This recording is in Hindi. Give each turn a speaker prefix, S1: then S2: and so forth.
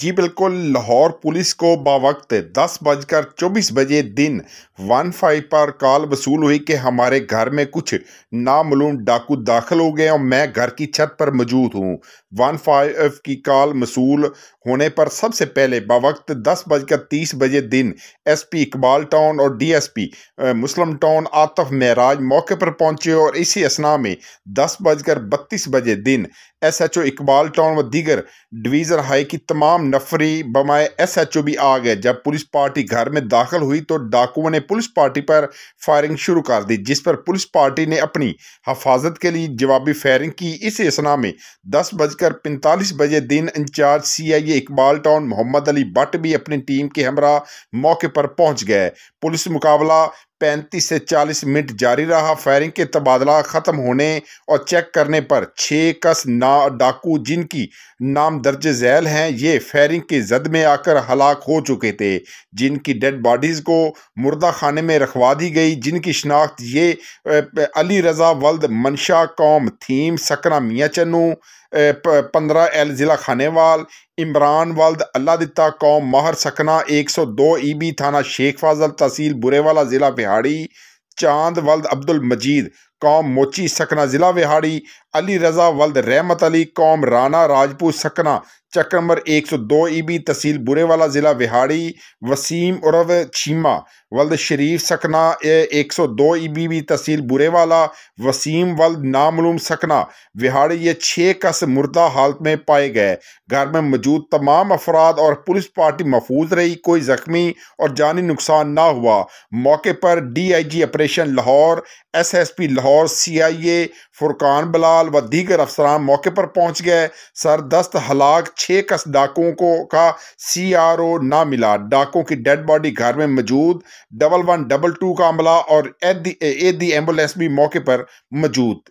S1: जी बिल्कुल लाहौर पुलिस को बावक्त दस बजकर चौबीस बजे दिन वन फाइव पर कॉल वसूल हुई कि हमारे घर में कुछ नामूम डाकू दाखिल हो गए और मैं घर की छत पर मौजूद हूँ वन फाइव की कॉल मसूल होने पर सबसे पहले बावक्त दस बजकर तीस बजे दिन एस पी इकबाल टाउन और D S P Muslim town Atif Mehraj मौके पर पहुंचे और इसी असना में दस बजकर बत्तीस बजे दिन S H O Iqbal town व दीगर डिवीज़न हाई की तमाम नफरी बमाए एस एच ओ भी आ गए जब पुलिस पार्टी घर में दाखिल हुई तो डाकुओं ने पुलिस पार्टी पर फायरिंग शुरू कर दी जिस पर पुलिस पार्टी ने अपनी हफाजत के लिए जवाबी फायरिंग की इस इसना में दस बजकर पैंतालीस बजे दिन incharge C I A Iqbal town Mohammad Ali Bhatt भी अपनी टीम के हमरा मौके पर पहुंच गए पुलिस मुकाबला 35 से 40 मिनट जारी रहा फायरिंग के तबादला ख़त्म होने और चेक करने पर छः कस ना डाकू जिनकी नाम दर्ज झैल हैं ये फायरिंग की जद में आकर हलाक हो चुके थे जिनकी डेड बॉडीज़ को मुर्दा खाने में रखवा दी गई जिनकी शनाख्त ये अली रज़ा वल्द मनशा कौम थीम सकना मियाँ चन्नू पंद्रह एल ज़िला खाने वाल इमरान वल्द अल्ला दिता कौम माहर सकना एक सौ दो ई बी थाना शेख फाजल तहसील बुरेवाला ज़िला बिहाड़ी चांद वल्द अब्दुल मजीद कौम मोची सकना ज़िला बिहाड़ी अली रज़ा वल्द रहमत अली कौम राना राजपूत सकना चक्रमर नंबर एक सौ दो ई बी तहसील बुरेवाला ज़िला बिहाड़ी वसीम उर्व छीमा वल्द शरीफ सकना एक सौ दो ई बी बी तहसील वाला वसीम वल्द नामलूम सकना विहाड़ी ये छः कस मुर्दा हालत में पाए गए घर में मौजूद तमाम अफराद और पुलिस पार्टी महफूज रही कोई ज़ख्मी और जानी नुकसान ना हुआ मौके पर D I G operation Lahore S S P Lahore C I A Furqan Bilal व दीगर अफसरान मौके पर पहुँच गए सरदस्त हलाक छः कस डाकुओं को का सी आर ओ ना मिला डाकों की डेड बॉडी घर में मौजूद डबल वन डबल टू का अमला और at the at the ambulance भी मौके पर मौजूद